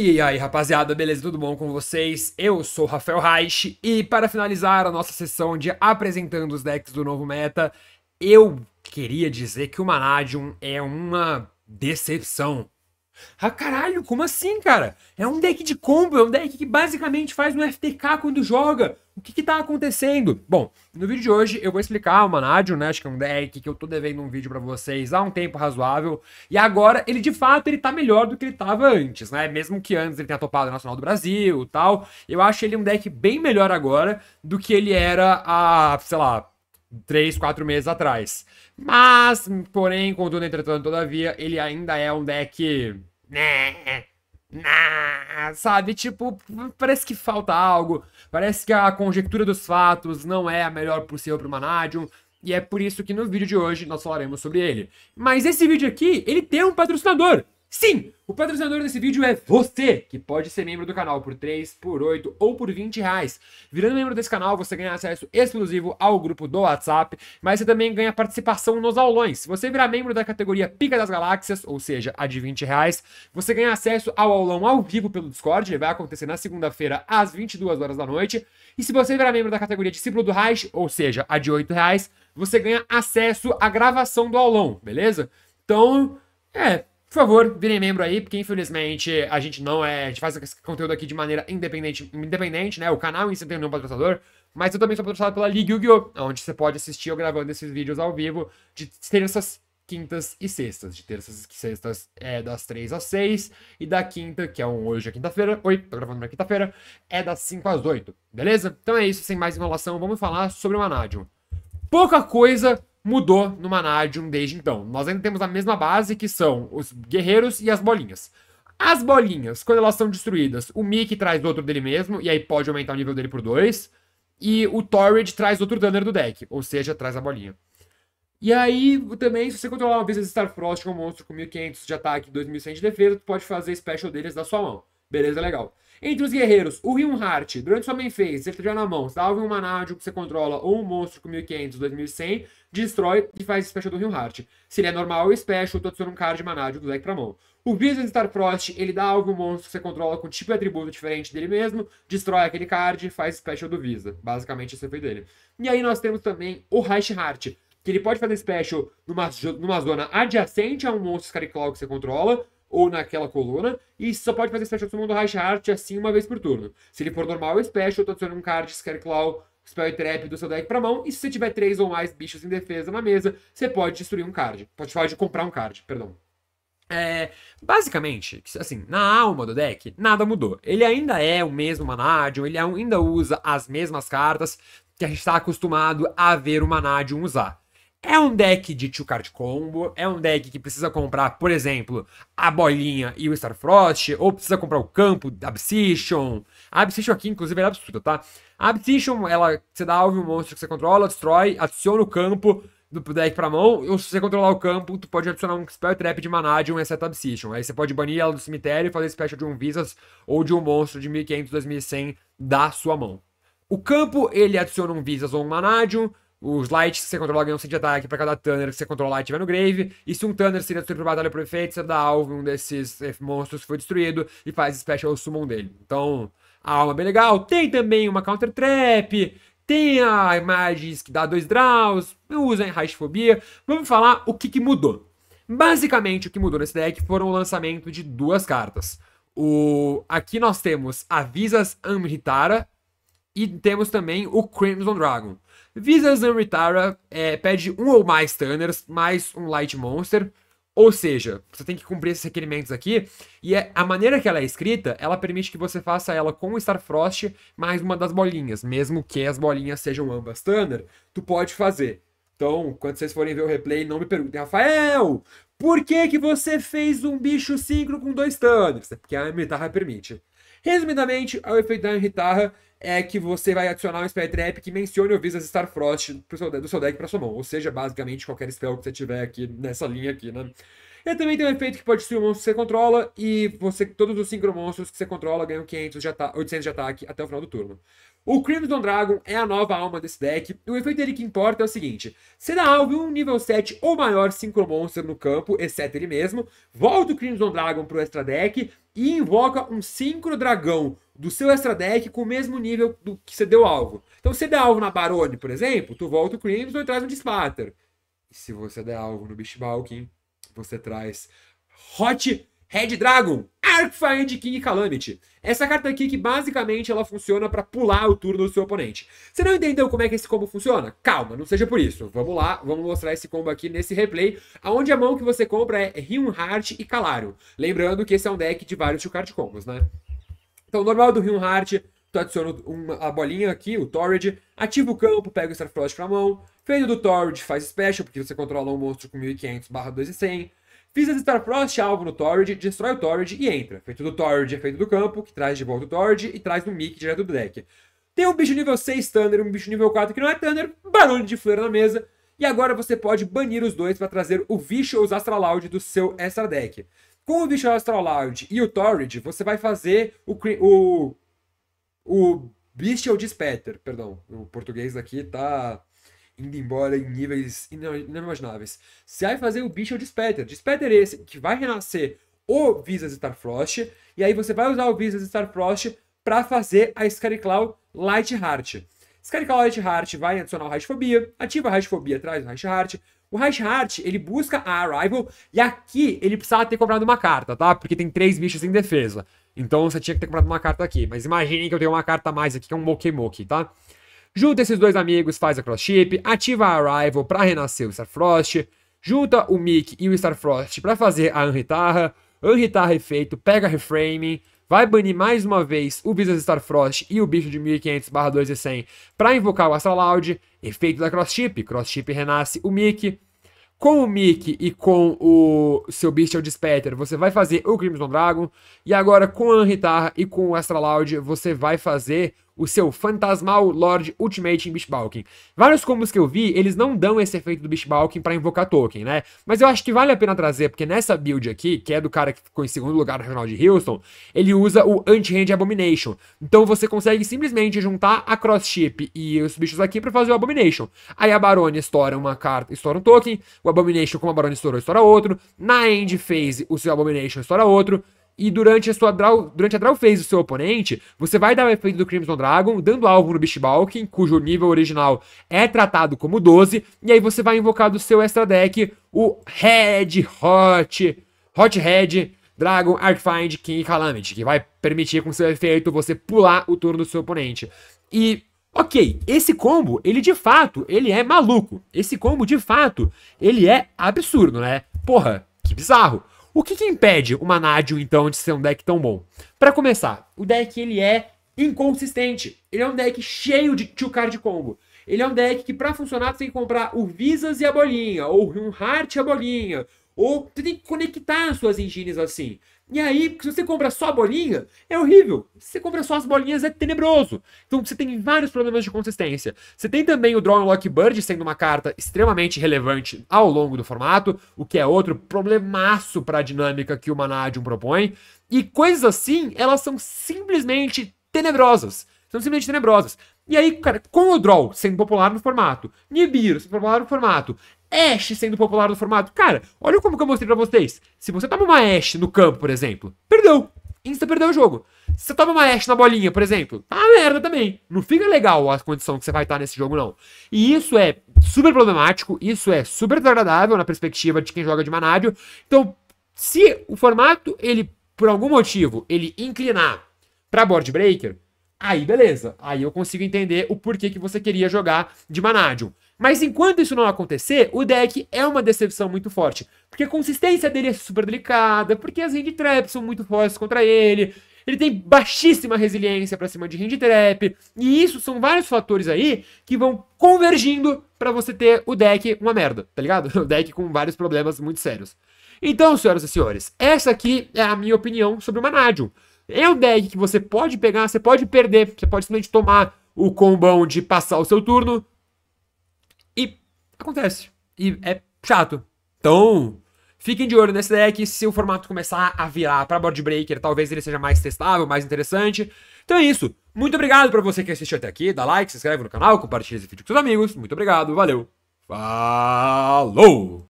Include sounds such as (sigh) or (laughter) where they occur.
E aí, rapaziada, beleza? Tudo bom com vocês? Eu sou Rafael Reich e para finalizar a nossa sessão de apresentando os decks do novo meta, eu queria dizer que o Manadium é uma decepção. Ah, caralho, como assim, cara? É um deck de combo, é um deck que basicamente faz um FTK quando joga. O que que tá acontecendo? Bom, no vídeo de hoje eu vou explicar o Manadio, né? Acho que é um deck que eu tô devendo um vídeo para vocês há um tempo razoável. E agora, ele de fato, ele tá melhor do que ele tava antes, né? Mesmo que antes ele tenha topado o Nacional do Brasil e tal. Eu acho ele um deck bem melhor agora do que ele era há, sei lá, 3, 4 meses atrás. Mas, porém, contudo, entretanto, todavia, ele ainda é um deck né, Sabe, tipo, parece que falta algo. Parece que a conjectura dos fatos não é a melhor possível para o Manadium. E é por isso que no vídeo de hoje nós falaremos sobre ele. Mas esse vídeo aqui, ele tem um patrocinador. Sim, o patrocinador desse vídeo é você, que pode ser membro do canal por 3, por 8 ou por 20 reais. Virando membro desse canal, você ganha acesso exclusivo ao grupo do WhatsApp, mas você também ganha participação nos aulões. Se você virar membro da categoria Pica das Galáxias, ou seja, a de 20 reais, você ganha acesso ao aulão ao vivo pelo Discord, ele vai acontecer na segunda-feira às 22 horas da noite. E se você virar membro da categoria Discípulo do Reich, ou seja, a de 8 reais, você ganha acesso à gravação do aulão, beleza? Então, é, por favor, virem membro aí, porque infelizmente a gente não é. A gente faz esse conteúdo aqui de maneira independente, independente né? O canal em si não tem nenhum patrocinador, mas eu também sou patrocinado pela Ligue Yu-Gi-Oh! onde você pode assistir eu gravando esses vídeos ao vivo de terças, quintas e sextas. De terças e sextas é das 3 às 6 e da quinta, que é um hoje, é quinta-feira. Oi, tô gravando na quinta-feira, é das 5 às 8, beleza? Então é isso, sem mais enrolação, vamos falar sobre o Manádio. Pouca coisa mudou no Manadium desde então. Nós ainda temos a mesma base que são os guerreiros e as bolinhas. As bolinhas, quando elas são destruídas, o Mickey traz outro dele mesmo, e aí pode aumentar o nível dele por 2. E o Torrid traz outro Dunner do deck, ou seja, traz a bolinha. E aí, também, se você controlar uma vez que é um monstro com 1500 de ataque e 2100 de defesa, tu pode fazer special deles da sua mão. Beleza, legal. Entre os guerreiros, o Heart, durante sua main phase, se ele na mão, salve um manádio que você controla ou um monstro com 1500 2100, destrói e faz special do Heart. Se ele é normal, special, tô adicionando um card de manádio do deck pra mão. O Vision Frost, ele dá alvo um monstro que você controla com tipo e atributo diferente dele mesmo, destrói aquele card e faz special do Visa. Basicamente, esse foi o dele. E aí nós temos também o Heart, que ele pode fazer special numa, numa zona adjacente a um monstro Scariclaw que você controla, ou naquela coluna, e só pode fazer Special Summon do Raichart assim uma vez por turno. Se ele for normal, é Special, tu adiciona um card, Scareclaw, Spell Trap do seu deck pra mão, e se você tiver três ou mais bichos em defesa na mesa, você pode destruir um card. Pode falar de comprar um card, perdão. É, basicamente, assim, na alma do deck, nada mudou. Ele ainda é o mesmo Manadium, ele ainda usa as mesmas cartas que a gente está acostumado a ver o Manadium usar. É um deck de two card combo, é um deck que precisa comprar, por exemplo, a bolinha e o Starfrost, ou precisa comprar o campo, da Abscission. A Abscission aqui, inclusive, é absurda, tá? A Abscission, ela, você dá alvo um monstro que você controla, destrói, adiciona o campo do deck pra mão, ou se você controlar o campo, tu pode adicionar um Spell Trap de maná de um Except Abscission. Aí você pode banir ela do cemitério e fazer special de um Visas ou de um monstro de 1500, 2100 da sua mão. O campo, ele adiciona um Visas ou um Manadium, os lights que você controla ganham 100 de ataque para cada Tanner que você controla light tiver no grave. E se um Tanner seria destruído por batalha por efeito, você dá alvo um desses eh, monstros que foi destruído e faz special summon dele. Então, a alma é bem legal. Tem também uma counter trap. Tem a Magis que dá dois draws. Usa em fobia Vamos falar o que, que mudou. Basicamente, o que mudou nesse deck foram o lançamento de duas cartas. O... Aqui nós temos avisas Amritara, e temos também o Crimson Dragon. Visas Zermitara é, pede um ou mais Stunners, mais um Light Monster. Ou seja, você tem que cumprir esses requerimentos aqui. E é, a maneira que ela é escrita, ela permite que você faça ela com o Frost mais uma das bolinhas. Mesmo que as bolinhas sejam ambas Stunner, tu pode fazer. Então, quando vocês forem ver o replay, não me perguntem, Rafael, por que que você fez um bicho 5 com dois Stunners? É porque a militarra permite. Resumidamente, o efeito da guitarra é que você vai adicionar um spell trap que mencione o Visas Starfrost seu, do seu deck para sua mão, ou seja, basicamente qualquer spell que você tiver aqui nessa linha aqui, né? E também tem um efeito que pode destruir o monstro que você controla, e você, todos os 5 monstros que você controla ganham 500 de 800 de ataque até o final do turno. O Crimson Dragon é a nova alma desse deck. O efeito dele que importa é o seguinte: se dá alvo um nível 7 ou maior Synchro Monster no campo, exceto ele mesmo, volta o Crimson Dragon pro extra deck e invoca um Synchro Dragão do seu extra deck com o mesmo nível do que você deu alvo. Então, se você der alvo na Barone, por exemplo, tu volta o Crimson e traz um Dispatter. E se você der alvo no Beast Balkin, você traz Hot Red Dragon, Arcfiend King Calamity. Essa carta aqui que basicamente ela funciona para pular o turno do seu oponente. Você não entendeu como é que esse combo funciona? Calma, não seja por isso. Vamos lá, vamos mostrar esse combo aqui nesse replay, aonde a mão que você compra é Rion Heart e Calarion. Lembrando que esse é um deck de vários two card combos, né? Então, normal do Rion Heart, tu adiciona uma, a bolinha aqui, o Torrid, ativa o campo, pega o Starfrost pra mão, feito do Torrid faz Special, porque você controla um monstro com 1500 barra 2100, Fiz a Frost, alvo no Torrid, destrói o Torrid e entra. Feito do Torrid é feito do campo, que traz de volta o Torrid e traz no Mickey direto do deck. Tem um bicho nível 6 Thunder, um bicho nível 4 que não é Thunder, barulho de fleura na mesa. E agora você pode banir os dois para trazer o Vicious Astral Loud do seu extra deck. Com o Vicious Astral e o Torrid, você vai fazer o, o o Bestial Dispetter, perdão, o português aqui tá indo embora em níveis inimagináveis. Você vai fazer o bicho é de Spectre. De Spectre esse que vai renascer o Visas Starfrost, e aí você vai usar o Visas Starfrost para fazer a Scariclaw Light Heart. Scariclaw Light Heart vai adicionar o fobia, ativa a fobia, traz o Heart. O Reich heart ele busca a Arrival, e aqui ele precisava ter comprado uma carta, tá? Porque tem três bichos em defesa. Então você tinha que ter comprado uma carta aqui. Mas imaginem que eu tenho uma carta a mais aqui, que é um Mokemoki, tá? Junta esses dois amigos, faz a cross-ship, ativa a Arrival para renascer o Starfrost, junta o Mick e o Starfrost para fazer a Anritarra, Anritarra é feito, pega Reframing, vai banir mais uma vez o Visas Starfrost e o bicho de 1500/2100 para invocar o Loud. efeito da cross-chip, cross-chip renasce o Mickey. Com o Mickey e com o seu Bestial Despater, você vai fazer o Crimson Dragon. E agora com a Anritarra e com o Loud você vai fazer o seu fantasmal Lord Ultimate em Beast Balking. Vários combos que eu vi, eles não dão esse efeito do Beast Balking pra invocar token, né? Mas eu acho que vale a pena trazer, porque nessa build aqui, que é do cara que ficou em segundo lugar no regional de Houston, ele usa o Anti-Hand Abomination. Então você consegue simplesmente juntar a Cross-Ship e os bichos aqui pra fazer o Abomination. Aí a Barone estoura uma carta, estoura um token, o Abomination, como a Barone estourou, estoura outro. Na End Phase, o seu Abomination estoura outro e durante a sua draw, durante a draw phase do seu oponente, você vai dar o efeito do Crimson Dragon, dando alvo no Beast Balken cujo nível original é tratado como 12, e aí você vai invocar do seu extra deck o Red Hot, Hot Red Dragon, Arcfind, King e Calamity, que vai permitir com seu efeito você pular o turno do seu oponente. E OK, esse combo, ele de fato, ele é maluco. Esse combo de fato, ele é absurdo, né? Porra, que bizarro. O que, que impede uma Nádio, então, de ser um deck tão bom? Para começar, o deck ele é inconsistente. Ele é um deck cheio de two card combo. Ele é um deck que, para funcionar, você tem que comprar o Visas e a bolinha, ou um Heart e a bolinha, ou você tem que conectar as suas engines assim. E aí, se você compra só a bolinha, é horrível. Se você compra só as bolinhas, é tenebroso. Então você tem vários problemas de consistência. Você tem também o draw Lock Bird sendo uma carta extremamente relevante ao longo do formato, o que é outro problemaço para a dinâmica que o Manadium propõe. E coisas assim, elas são simplesmente tenebrosas. São simplesmente tenebrosas. E aí, cara, com o Draw sendo popular no formato, Nibiru sendo popular no formato, Ashe sendo popular no formato. Cara, olha como que eu mostrei pra vocês. Se você toma uma Ashe no campo, por exemplo, perdeu. Insta perdeu o jogo. Se você toma uma Ashe na bolinha, por exemplo, tá uma merda também. Não fica legal a condição que você vai estar tá nesse jogo, não. E isso é super problemático, isso é super desagradável na perspectiva de quem joga de manádio. Então, se o formato, ele, por algum motivo, ele inclinar pra board breaker, aí beleza. Aí eu consigo entender o porquê que você queria jogar de manádio. Mas enquanto isso não acontecer, o deck é uma decepção muito forte. Porque a consistência dele é super delicada, porque as hand traps são muito fortes contra ele, ele tem baixíssima resiliência para cima de hand trap, e isso são vários fatores aí que vão convergindo para você ter o deck uma merda, tá ligado? (laughs) O deck com vários problemas muito sérios. Então, senhoras e senhores, essa aqui é a minha opinião sobre o Manadium. É um deck que você pode pegar, você pode perder, você pode simplesmente tomar o combão de passar o seu turno, Acontece. E é chato. Então, fiquem de olho nesse deck. Se o formato começar a virar para board breaker, talvez ele seja mais testável, mais interessante. Então é isso. Muito obrigado para você que assistiu até aqui. Dá like, se inscreve no canal, compartilha esse vídeo com seus amigos. Muito obrigado, valeu. Falou!